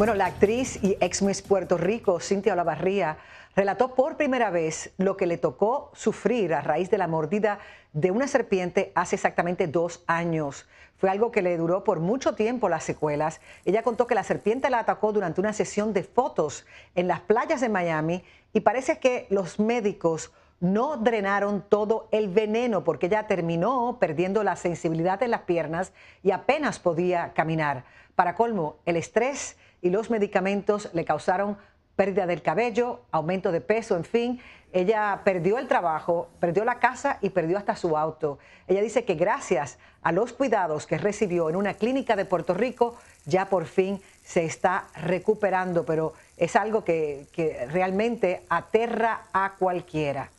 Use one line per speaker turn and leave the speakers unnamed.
Bueno, la actriz y ex Miss Puerto Rico, Cintia Olavarría, relató por primera vez lo que le tocó sufrir a raíz de la mordida de una serpiente hace exactamente dos años. Fue algo que le duró por mucho tiempo las secuelas. Ella contó que la serpiente la atacó durante una sesión de fotos en las playas de Miami y parece que los médicos no drenaron todo el veneno porque ella terminó perdiendo la sensibilidad en las piernas y apenas podía caminar. Para colmo, el estrés y los medicamentos le causaron pérdida del cabello, aumento de peso, en fin. Ella perdió el trabajo, perdió la casa y perdió hasta su auto. Ella dice que gracias a los cuidados que recibió en una clínica de Puerto Rico, ya por fin se está recuperando, pero es algo que, realmente aterra
a cualquiera.